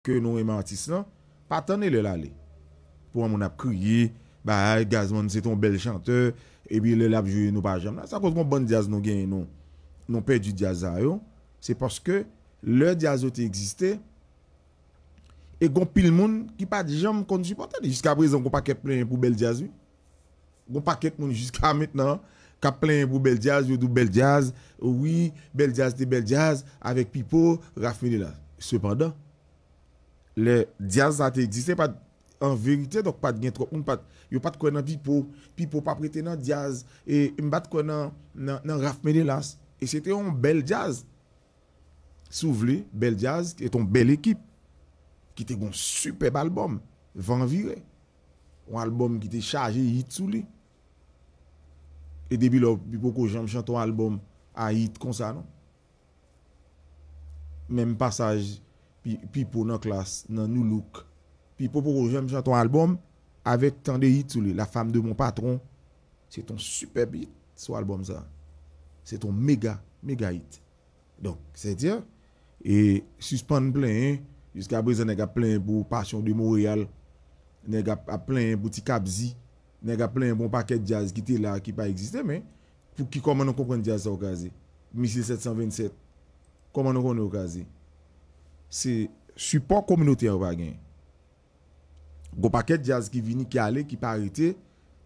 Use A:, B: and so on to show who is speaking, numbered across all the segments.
A: Ke nou ematis lan, patan e lel ale. Pou an moun ap kouye, ba gaz moun se ton bel chanteur, e bi lel ap jouye nou pa jam. Sa kouz kon bon diaz nou genye nou. Nou pe di diaz a yo, se paske lè diazote egziste e kon pil moun ki pa di jam kon jupon tade. Jiska prezon kon pa kek plen pou bel diaz yo. Kon pa kek moun jiska metnan ka plen pou bel diaz, yo dou bel diaz, ouwi, bel diaz de bel diaz, avek pipo, rafine la. Sepanda, Le jazz a te di se pat, an verite dok pat gen tro, yon pat konan di po, pi po pa prete nan jazz, e mbat konan nan Raph Medelas, e sete yon bel jazz. Sou vle, bel jazz, eton bel ekip, ki te kon superb album, van vire, yon album ki te chaje hit sou li. E debi lo, bi po ko jom chante yon album, a hit kon sa non. Mem passage, Pi pou nan klas nan nou look Pi pou pou jem chan ton albom Avet tan de hit sou li La fam de mon patron Se ton super beat sou albom sa Se ton mega mega hit Donk se diya E suspande plen Jiska breza nega plen bo passion de Montreal Nega plen bo ti kabzi Nega plen bon paket jazz Ki te la ki pa existe men Pou ki koman nou kompren jazz sa okaze 1727 Koman nou konen okaze se support kominote yon bagen go paket jaz ki vini ki ale, ki parite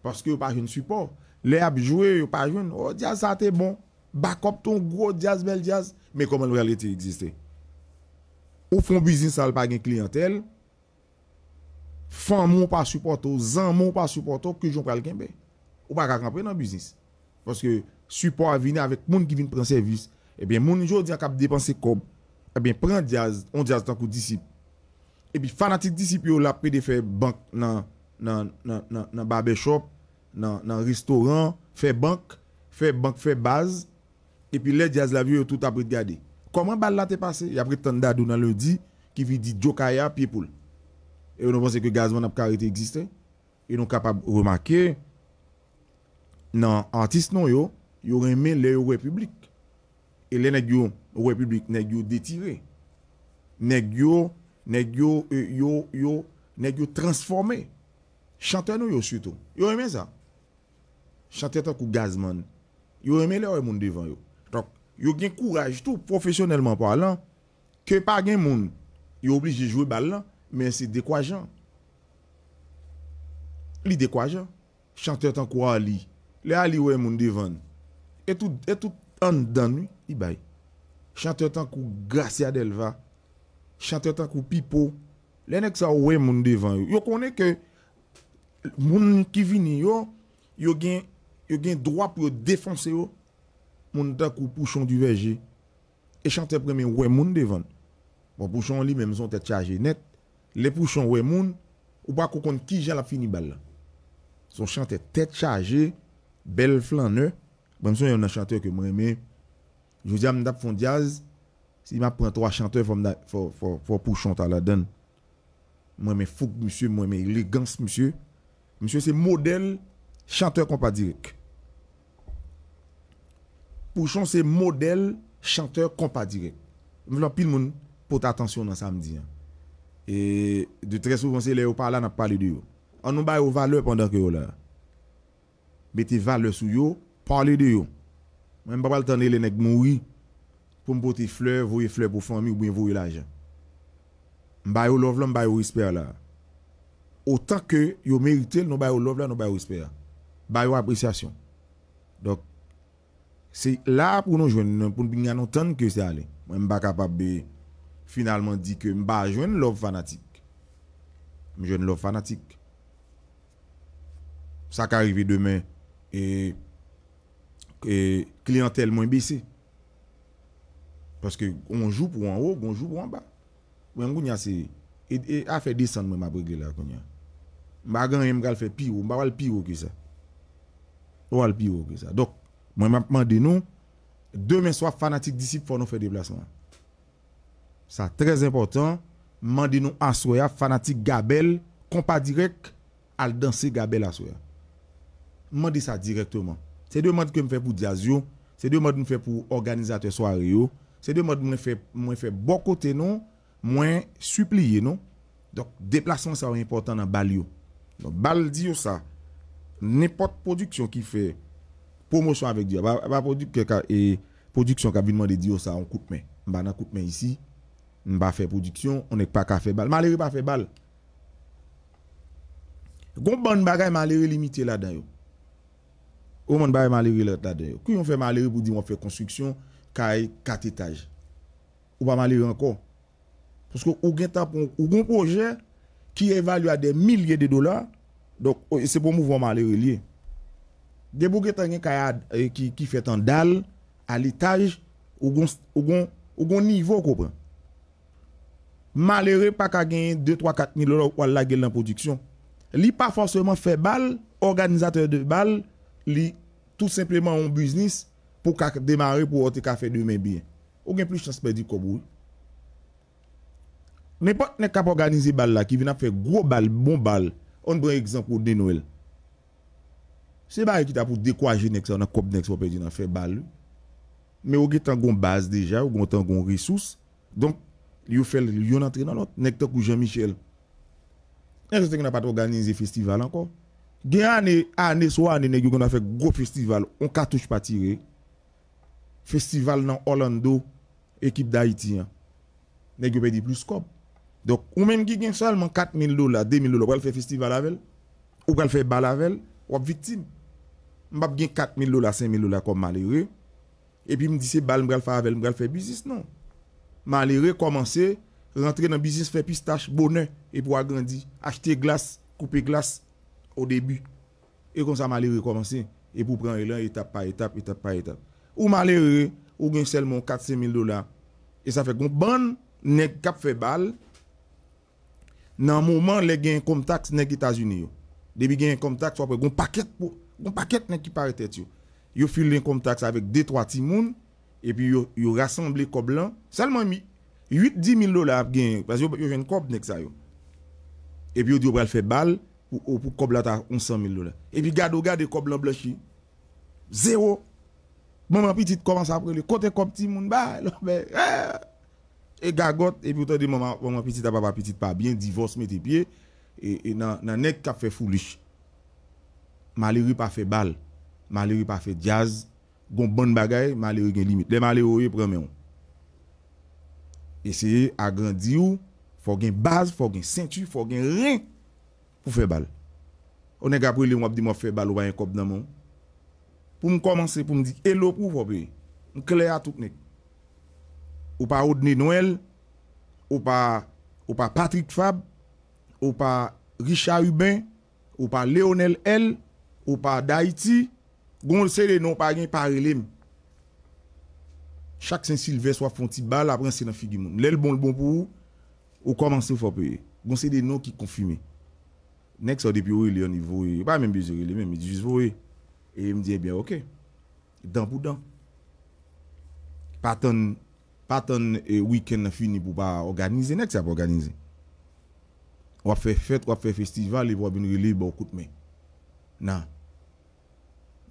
A: paske yon pa joun support le ap jowe yon pa joun o oh, jaz sa te bon bakop ton gro jaz bel jaz me koman realite existe ou fon biznis al bagen klientel fan moun pa supporto zan moun pa supporto ke joun pral genbe ou pa ka kampre nan biznis paske support vini avet moun ki vini pran servis e eh ben moun njou di ak ap depanse kob E eh bin pren diaz, on diaz tankou disip. E bi fanatik disip yo la pre de fe bank nan barbe shop, nan restoran, fe bank, fe bank, fe baz. E pi le diaz la vie yo tout apre de gade. Koman bal la te pase? E apre tanda do nan le di ki vi di jokaya people. E yo nou pense ke gazman ap karite existe. E yo nou kapab remake nan antis non yo, yo reme le yo republik. et les nèg yo république nèg yo détiré nèg euh, yo yo yo yo nèg yo transformé chanteur nous yo surtout yo aimé ça chanteur tant kou gazman yo aimé les monde devant yo donc yo gen courage tout professionnellement parlant que pas gen monde yo obligé jouer balle mais c'est décourageant li décourageant chanteur tant Ali le Ali ouais monde devant et tout et tout en nuit il baille. Chanteur tant kou Gracia Delva, chanteur tant kou Pipo, les nèg sa ouais moun devant yo. Yo connaît que moun qui vini yo, yo gen yo gen droit pour défoncer yo. Moun tant kou Pouchon du Verger. Et chanteur premier ouais moun devant. Bon Pouchon lui même son tête chargé net. Les Pouchon ouais moun ou pas qu'on qui j'ai la fini balle. Son chanteur tête chargée, belle flaneur. Mwen msye yon nan chanteur ke mwen mwen Jouzian mwen dap fon diaz Si mwen apren 3 chanteur Fon pou chante ala den Mwen mwen fok msye Mwen mwen elegans msye Msye se model chanteur kompa direk Pou chanteur se model Chanteur kompa direk Mwen vlo pil moun pota atensyon nan samdi E de tre sou fonsi Le ou pa la nan pali di yo An nou bay ou valeur pandan ki yo la Beti valeur sou yo parler de vous Même pas le temps les nèg mourir pour me porter fleurs, voyer fleurs pour famille ou bien voyer l'argent. M'ba yo love là, m'ba yo respect là. Autant que yo mérité, nous ba love là, nous ba yo respect. Ba yo appréciation. Donc c'est là pour nous joindre pour nous entendre que c'est aller. même pas capable de finalement dire que m'ba joindre love fanatique. M'joindre love fanatique. Ça qui demain et et clientèle moins baissée. Parce que on joue pour en haut, on joue pour en bas. on c'est et, et à faire descendre moi ma brigue là on a. M'a gagné me faire pire, on pas le pire que ça. On le pire que ça. Donc moi m'a demandé nous demain soir fanatique disciple pour nous faire déplacement. Ça très important, mandez nous assoya fanatique Gabel compas direct à danser Gabel assoya. Mandez ça directement. Se de mod ke mwen fè pou diaz yo Se de mod mwen fè pou organizatè soary yo Se de mod mwen fè bokote nou Mwen supliye nou Dok deplason sa wè yon portan nan bal yo Bal diyo sa Nèpot produksyon ki fè Promosyon avèk diyo Ba produksyon kabine mwen de diyo sa On koute men Mba nan koute men isi Mba fè produksyon Onè pa ka fè bal Malèri pa fè bal Gon ban bagay malèri limitè la dan yo au monde bail malheureux là dedans qui on fait malheureux pour dire on fait construction a quatre étages On pas malheureux encore parce que ou un projet qui évalue à des milliers de dollars donc oh, c'est pour mouvement malheureux lié des bouquets euh, qui qui fait en dalle à l'étage au gon ou niveau comprend malheureux pas qu'a gagner 2 3 4000 euros ou la gueule en production li pas forcément fait balle organisateur de balle li tout sepleman yon biznis pou ka demare pou wote ka fe demen bi. Ou gen pli chans pe di kobou. Nen pa ne kap organize bal la ki vina fe gro bal, bon bal. On bre ekzamp ou den Noel. Se ba ekita pou dekwaje nek sa, ou nan kob nek sa pe di nan fe bal. Me ou gen tangon baz deja, ou gen tangon resous. Don, yon fel yon antre nan lot, nek ta kou Jean-Michel. Nen se te gen apat organize festival anko. Gen ane, ane, so ane, negyo gona fèk gro festival, on katouj pa tire, festival nan Orlando, ekip da Haiti, negyo pe di plus kop. Donk, ou men gen gen salman 4 mil lola, 2 mil lola, mwen fèk festival avel, ou mwen fèk bal avel, wap vitim. Mbap gen 4 mil lola, 5 mil lola, kom malere, epi mdi se bal mwen fèk avel, mwen fèk bizis, non. Malere, komanse, rentre nan bizis, fèk pistache, bonè, epi wak grandi, achete glas, koupe glas, au début. Et comme ça, malheureux commencer. Et pour prendre l'élan, étape par étape, étape par étape. Ou malheureux, ou gagne seulement 4-5 000 dollars. Et ça fait qu'on bonne, nèg kap fait balle. Dans le moment, les gagne comme taxe, aux États-Unis. Depuis gagne comme taxe, après, un paquet, un paquet nèg qui paraît tête. Yo file comme taxe avec 2-3 timoun. Et puis, yo, yo rassemble comme blanc. Seulement 8-10 000 dollars gagne. Parce que yo, yo une cob nèg ça yo. Et puis, yo dit, yo le faire balle. ou pou koblata 1100 mil do la. Epi gado gade koblan blanchi. Zero. Maman pitit koman sa aprele. Kote kopti moun ba. E eh. gagot. Epi ou te de maman pitit apapa pitit pa. Bien divos meti pie. E nan ek kape fe fulish. Maleri pa fe bal. Maleri pa fe jazz. Gon bon bagay. Maleri gen limit. De maleri ou e premen. Eseye agrandi ou. Fok gen baz. Fok gen sentu. Fok gen rent. pou fè bal. O ne gabre li mwap di mwap fè bal ou bayen kob nan moun. Pou mwen komanse, pou mwen di, e lopou fòpè, mwen klea tout nek. Ou pa Odené Noël, ou pa Patrick Fab, ou pa Richard Hubin, ou pa Léonel El, ou pa Daity, goun se de nou pa gen pari li m. Chak Saint-Sylvès wafonti bal aprense nan figi moun. Lèl bon l'bon pou ou, ou komanse fòpè. E? Goun se de nou ki konfime. Nèk sa ou depi ou e li anivou e, pa mèm bejou e li mèm, e jizvou e. E m diye, e bè ok, dan pou dan. Pa ton, pa ton, e eh, wiken nan fini pou pa organize, nèk sa pou organize. Wap fè fèt, wap fè festival, e wap bin li li bò kout mè. Nan.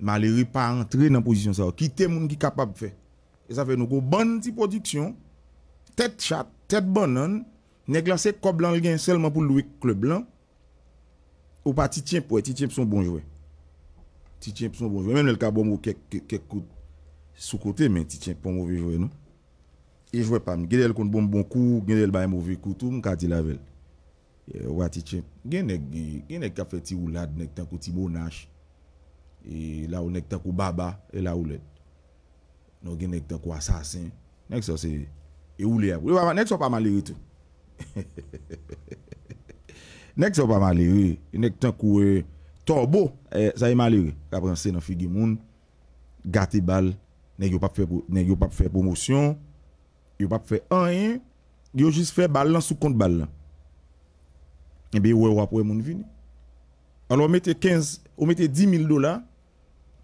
A: Ma li ri pa antre nan pozisyon sa, wakite moun ki kapab fè. E sa fè nou go bonn ti prodiksyon, tèt chat, tèt bonnon, nèk la se kob lan li gen selman pou loue klèb lan, Ou pa ti tchemp wè, ti tchemp son bon jwè. Ti tchemp son bon jwè. Men men el ka bom wè kek kout. Sou kote men ti tchemp pon wè jwè nou. E jwè pa mwen. Gede el kon bom bon kout, gede el bayan mou vè kout. Ou mwen ka di lavel. Ouwa ti tchemp. Gen ek ka fè ti woulad, nek tan ko ti bonash. E la ou nek tan ko baba, e la ou led. Nou gen nek tan ko asasen. Nek so se, e woulé ap. Nek so pa man lirite. Nèk se ou pa maleri, nèk tenk ou eh, torbo, zayi eh, e maleri. Kapran se nan figi moun, gati bal, nèk yo pa fè promosyon, yo pa fè an yin, yo jis fè bal lan sou kont bal lan. Enbe yon wè wap wè moun vini. An wè metè 15, wè metè 10.000 dola,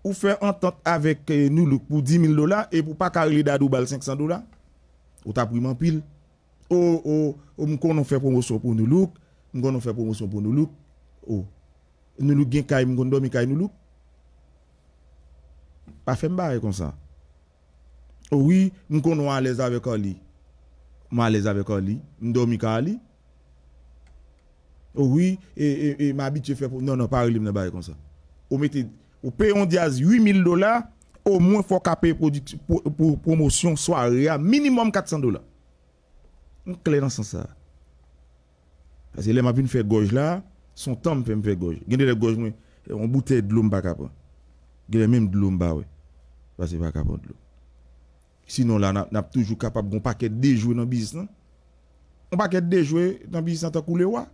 A: ou fè an ton avèk eh, nou luk pou 10.000 dola, e pou pa kareli dadou bal 500 dola, ou tap wè man pil. Ou mou konon fè promosyon pou nou luk, Nous allons faire promotion pour nous loup. Oh. Nous loup gain caille, nous dormi caille nous loup. Pas fait comme ça. Oh oui, nous connons à l'aise avec Ali. Je à l'aise avec Ali, nous dormi Ali. Oh oui, et, et, et m'habitué faire pour non non pas libre barrer comme ça. On mettez on paye on diaz 8000 dollars au moins faut payer pour, pour, promotion soirée à minimum 400 dollars. On clé dans ce sens ça. Asè lè m ap yon fè goj la, son tam fè m fè goj. Gende lè goj m wè, yon boutè d'lou m pa kapon. Gende mèm d'lou m ba wè. Pasè pa kapon d'lou. Sinon la, n ap toujou kapap kon pa kèd déjouè nan bizis nan. Kon pa kèd déjouè nan bizis nan to kou lè wè.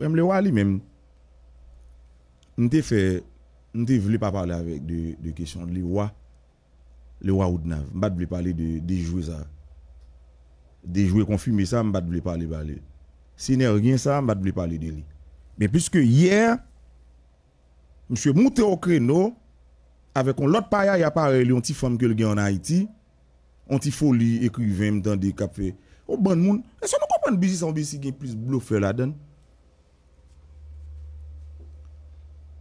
A: Ou yon m lè wè li mèm. M te fè, m te vle pa pale avèk de kèsyon lè wè. Lè wè ou d'nav. M bat vle pale de déjouè sa. Non? De déjouè kon fume sa, m bat vle pale pale. Se nè rgen sa, mbate ble pali de li. Men piske yè, msye moutè okre nou, ave kon lot paya yapare li, onti fam ke l gen an Haiti, onti foli, ekriven, mtande, kapfe. O ban moun, e se nou konpon bizis an bizis gen plus blofe la den?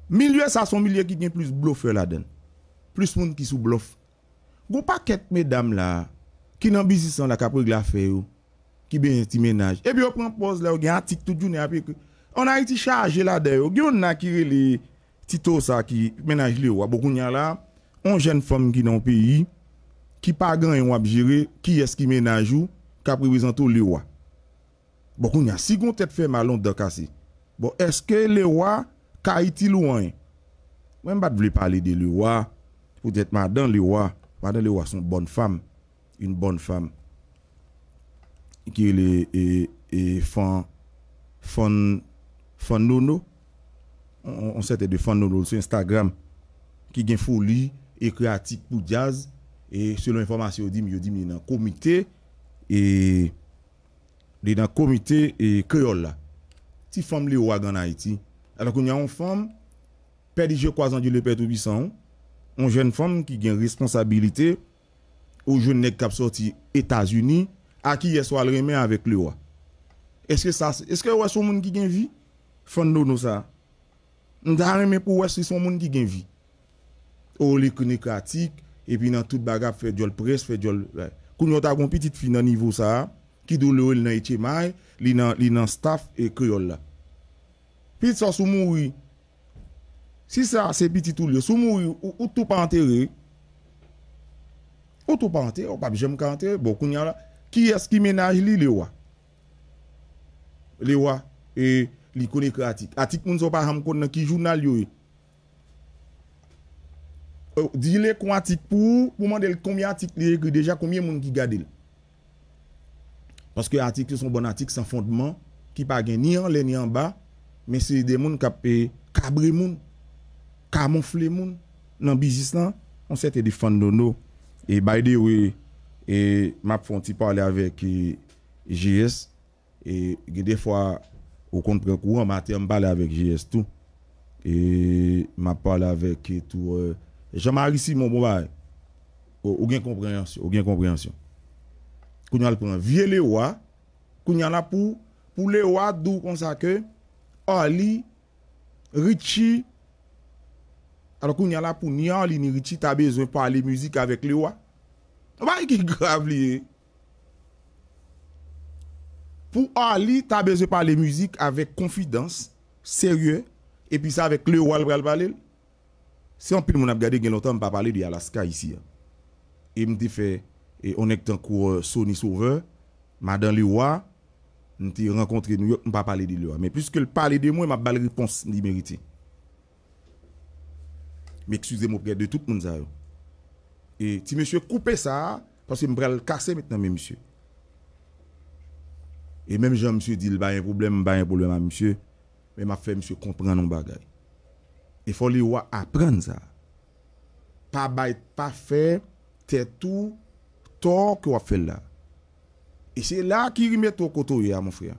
A: Milye, sason milye ki gen plus blofe la den. Plus moun ki sou blofe. Goun pa ket medam la, ki nan bizis an la kapwe glafe yo, Ki ben yon ti menaj. E bi yo pren pos la, yo gen yon tik tou djounen api. On a iti chaje la deyo. Gyon nan kire li tito sa ki menaj liwa. Bo koun nyan la, on jen fom ki nan peyi, ki pagan yon wap jire, ki eski menaj ou, ka priwizantou liwa. Bo koun nyan, si goun tet fe malon dekasi. Bo eske liwa, ka iti louwen. Mwen bat vle pale de liwa, pou det madan liwa, madan liwa son bon fam, yon bon fam. ki e le e fan fan fan nono on sete de fan nono sou Instagram ki gen foli e kreatik pou jazz e selon informasyon di mi yo di mi nan komite e di nan komite e kreol la ti fan li wagan haiti alakou nyan ou fan pedi je kwa zan di le petou bisan ou jen fan ki gen responsabilite ou jen nek kapsoti Etasuni a ki ye swal reme avèk lè wè. Eske wè sou moun ki gen vi? Fond nou nou sa. Ndare mè pou wè si sou moun ki gen vi. Ou li kune kratik, epi nan tout bagap fè djol pres, fè djol... Koun yo tagon pitit fin nan nivou sa, ki dou lè wè nan ite may, li nan staf e kriol la. Pit sa sou moun wè. Si sa se pitit ou lè, sou moun wè ou tou panterè, ou tou panterè, ou pa bi jèm kanterè, bo koun yo la, Qui est qui ménage li le wa? Le wa, et li kone kratik atik. Atik moun so pa ham kon nan ki journal yo dile Di kon atik pou, pou mandel konbyen atik li ekri deja, combien moun ki gade li. que atik son bon atik sans fondement qui pa gen ni en le ni en bas. Mais se des moun kap e kabre moun, kamonfle moun, nan business lan, on se te nono et by de we, E map fon ti pale avek G.S. E, e, e gede fwa ou kont prekou an, ma te mbale avek G.S. tou. E map pale avek e tou. E jaman risi moun mou baye. Ou gen kompreyansyon. Ou gen kompreyansyon. Kou nye al pou nan. Vie le oua. Kou nye al la pou. Pou le oua dou konsake. Oli. Riti. A lo kou nye al la pou. Nye oli ni riti. Ta bezwen pale mouzik avek le oua. Vaye ki grav li e Pou a li ta beze pa le muzik Avek konfidans Serye E pi sa avek le wale pral pale Si an pi moun ap gade gen lontan Mpa pale di Alaska isi E mti fe E onek tan kou euh, Sony Sovere Ma dan le wale Mti renkontre nou yot Mpa pale di le wale Me pwis ke l pale de mwen Mpa pale ripons li merite Me eksuze moun pre de tout moun zayou Et si monsieur coupe ça, parce que je vais le casser maintenant, monsieur. Et même me suis dit, il y a un problème, il y a un problème à monsieur. Mais m'a fait monsieur comprendre nos Et Il faut voir apprendre ça. Pas pas faire, c'est tout tort que vous fait là. Et c'est là qui remet au côté, mon frère.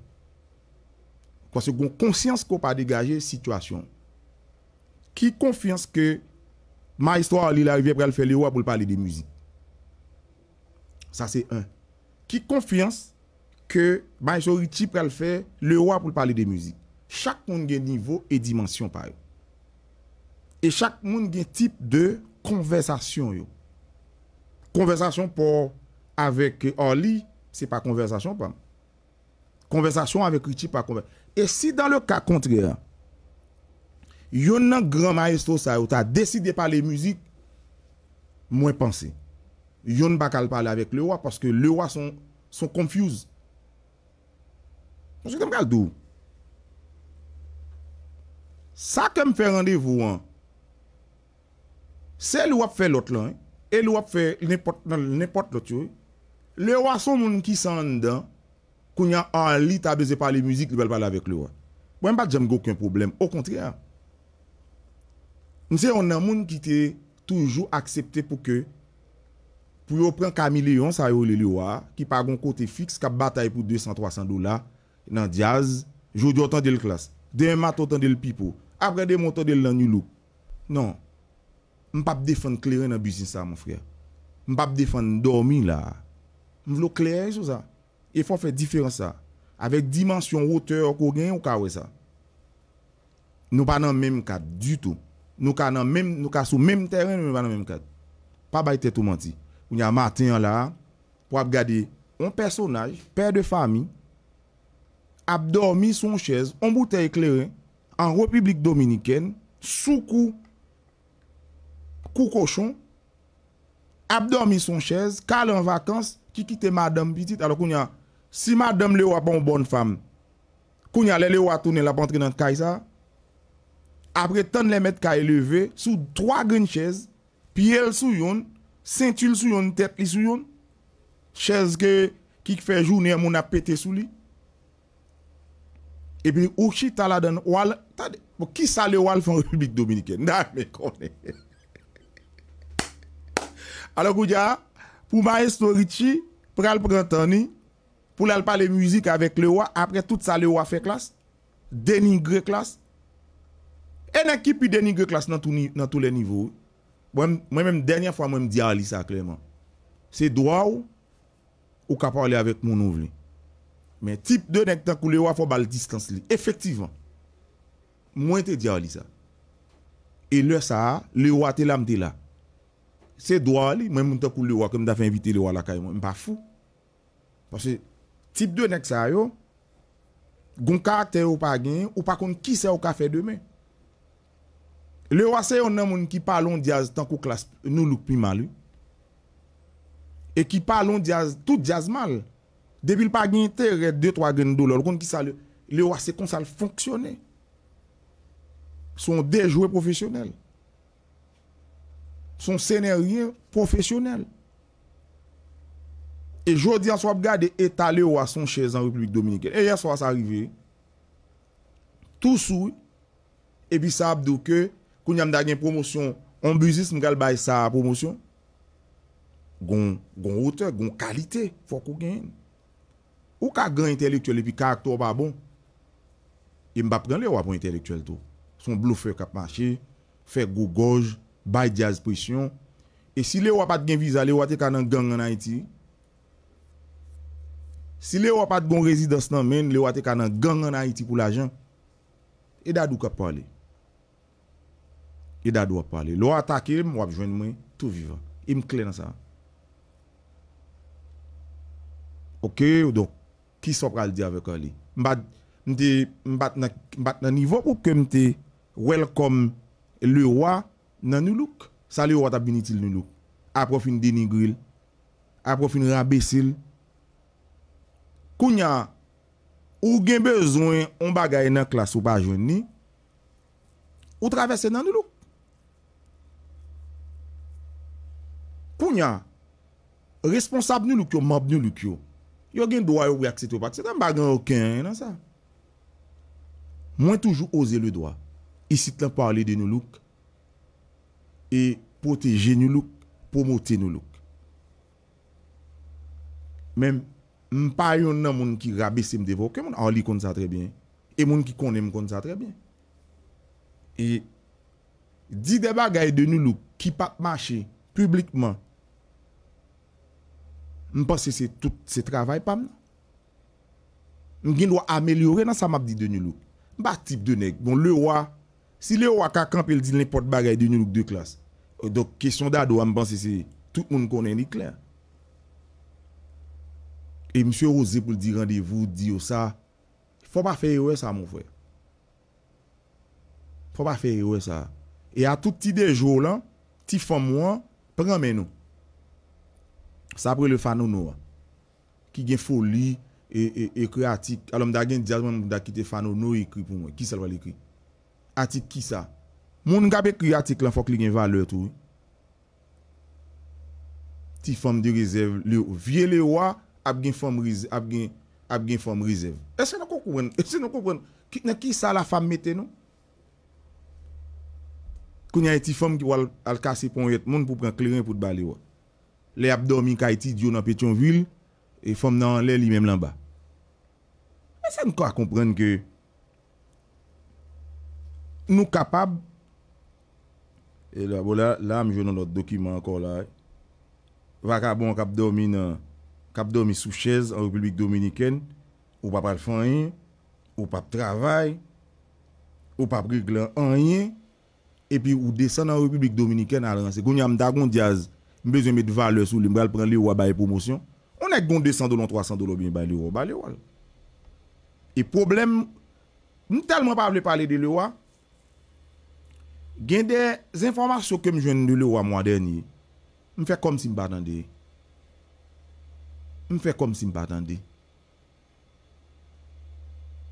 A: Parce que conscience qu'on pas dégager situation. Qui confiance que Ma histoire, il arrive pour faire le roi pour parler de musique. Ça, c'est un. Qui confiance que majorité a fait le roi pour parler de musique. Chaque monde a niveau et dimension Et chaque monde a type de conversation. Yo. Conversation pour avec ce c'est pas conversation. Pas. Conversation avec Richie, pas conversation. Et si dans le cas contraire, Yon nan gran maestro sa ou ta deside pa le mouzik, mwen panse. Yon nan bakal pa le avèk lè wè, paske lè wè son konfuse. Mwen se tem kal dou. Sa ke m fè randevou an, se lè wè fè lot lan, e lè wè fè nèpot lot yo, lè wè son moun ki san dan, kou nyan an li ta bezè pa le mouzik, lè wè pala avèk lè wè. Mwen bat jem gòkèm problem, o konti ya. Nou se yon nan moun ki te toujou aksepte pou ke pou yo pren kamile yon sa yo le lewa ki pa gon kote fix ka batay pou 200-300 dola nan diaz, jodi otan del klas, demat otan del pipo apre dem otan del lan yon loup. Non, m pap defan kleren nan bisin sa moun frey. M pap defan dormi la. M vlo kleren sou sa. E fwa fe diferan sa. Awek dimansyon otey okor gen ou kawè sa. Nou pa nan menm kat du tou. nous sommes même nous même terrain nous dans le même cadre pas tête tout menti on y a matin là pour regarder un personnage père de famille abdormi son chaise en bouteille éclairée en République dominicaine sous cou, cou cochon abdormi son chaise calé en vacances qui quittait madame petite alors qu'on y a si madame Léo a pas une bonne femme qu'on y a Léo a tourné la entrer dans le après tant de les mettre qu'à élevé sous trois grandes chaises, pieds sous yon, ceinture sous yon, tête li sous yon, chaise que qui fait journée mon a pété sous lui. Et puis ou chita la donne wal, tade, qui ça le wal en République dominicaine. Non, mais connaît. Alors Goudia, pour Maestro Richie, pour le printemps pour aller parler musique avec le roi après tout ça le roi fait classe, dénigrer classe En ekip pi deni ge klas nan tou le nivou, bon, mwen mèm denya fwa mwen mdi a li sa klerman. Se do a ou, ou ka pa ale avèk moun ouv li. Men tip 2 nek tan kou le wak fò bal distans li. Efektivan, mwen te di a li sa. E lè sa, le wak te lam te la. Se do a li, mwen mwen tan kou le wak, mwen da fè invite le wak la kayo mwen, mwen pa fò. Pase, tip 2 nek sa yo, goun ka ate ou pa gen, ou pa kon ki se ou ka fè demè. Le wase yon nan moun ki palon diaz tan ko klas nou loupi mali. E ki palon diaz, tout diaz mal. Depil pa gintere, dey to agen do lor. Le wase konsal fonksyone. Son dejwe profesyonel. Son seneryen profesyonel. E jodi an so ap gade etale wason chèz an Republik Dominik. E yas wase arrive. Tou sou. E bi sa ap do ke... Koun yam da gen promosyon, ombizism gal bay sa promosyon, gon ote, gon kalite, fok ou gen. Ou ka gen intelektuel epi karak to wap abon, imbap e gen le wapon intelektuel to. Son blou fè kap mache, fè go goj, bay jaz pwisyon, e si le wapat gen viza, le wate kanan gen anayiti. Si le wapat gon rezidans nan men, le wate kanan gen anayiti pou la jan, e dadou kap pale. E dad wap pale. Lwa atake mwap jwen mwen tou viva. I mkle nan sa. Ok ou don? Ki sop ral di avek an li? Mbat nan nivou ou ke mte welcome lwa nan noulouk? Sa li wata binitil noulouk? A profi ni denigril? A profi ni rabesil? Kounya, ou gen bezwen ou bagay nan klas wap a jwen ni? Ou travesse nan noulouk? Pou nya, responsab nou luk yo, mab nou luk yo. Yo gen doa yo we akse to pak. Se dan bagan oken nan sa. Mwen toujou oze le doa. Isi te la pwale de nou luk. E pwote je nou luk, pwote nou luk. Mem mparyon nan moun ki rabese mde vok. E moun a li kont sa trebyen. E moun ki konen mkont sa trebyen. E di de bagay de nou luk ki pak mache publikman. Mwen panse se tout se travay pam la. Mwen gen wak amelyore nan sa map di de nyon luk. Ba tip de neg. Bon le wak. Si le wak akamp el di len pot bagay de nyon luk de klas. Euh, Dok kesyon da wak mwen panse se. Tout moun konen di klen. E msye ose pou di randevou, di yo sa. Fwa pa feye we sa moun fwe. Fwa pa feye we sa. E a tout ti de jow lan. Ti fwa mwen. Pren men nou. Sabre le fanou nou an. Ki gen foli e kri atik. Alom da gen diyazman moun da kite fanou nou ekri pou mwen. Ki salwa l'ekri? Atik ki sa? Moun nga be kri atik lan fok li gen valer tou. Ti fom di rezerv. Le ou vie le ou a ap gen fom rezerv. Ese nan kou kwen? Ese nan kou kwen? Ki sa la fom meten nou? Kou nye ti fom ki wal al kasi pon yet. Moun pou pran kleren pou dbali ou an. Le ap do min kaiti diyo nan petyon vil E fom nan lè li menm lan ba E sa nou kwa kompren ke Nou kapab E la bo la La mi jounan lot dokiman anko la Vaka bon kap do min Kap do min sou chèz An republik dominiken Ou pap al fanyen Ou pap travay Ou pap greglen anyen E pi ou desen an republik dominiken Alansè gounyam dagoun diaz Mbezye met vale sou li mbrel pren li wwa baye promosyon. On ek gonde 200 dolon 300 dolon bin baye li wwa baye li wwa. E problem, m telman pa vle pale de li wwa. Gen de z informasyon ke m jwenni li wwa mwa denye. M fe kom si m ba dande. M fe kom si m ba dande.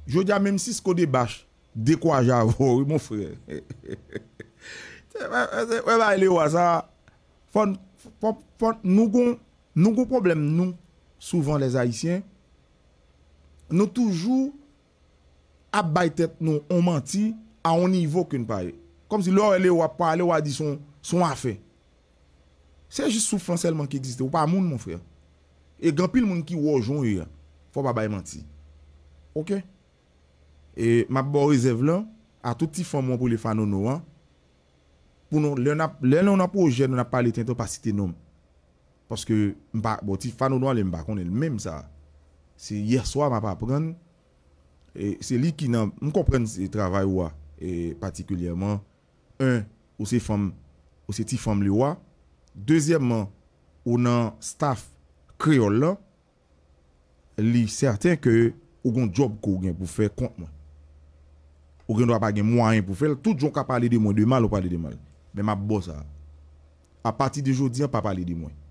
A: Jwè dja mèm si sko de bach de kwa javou, mwen fre. Mwen baye li wwa sa, fon... Nou goun problem nou, souvan les Haitien, nou toujou ap bay tèt nou, on manti, a on nivou kwen pa e. Kom si lò e le wap pa, le wadi son afe. Se jis soufran selman ki egzite, ou pa moun moun fwe. E gampil moun ki wou ojon e, fwa pa bay manti. Ok? E map borizev lan, a touti fwa moun pou le fwa nou nou an. pou non. bon, nou, lè lè ou nan pou ou jè, nou nan pali ten ton pasite noum, paske mbak, bo ti fanou doan lè mbak, onè lè mèm sa, se yerswa mwa pa apren, se li ki nan, m kompren se travay ouwa, e patikulyèman, un, ou se ti famli ouwa, dèzyèman, ou nan staf kreol la, li sèrten ke, ou gon job kou gen pou fè kont mwen, ou gen doa pa gen mwaen pou fè, tout jon ka pali de mwen, de mal ou pali de mal, Eman bosa A pati di jodi an pap pale di mwen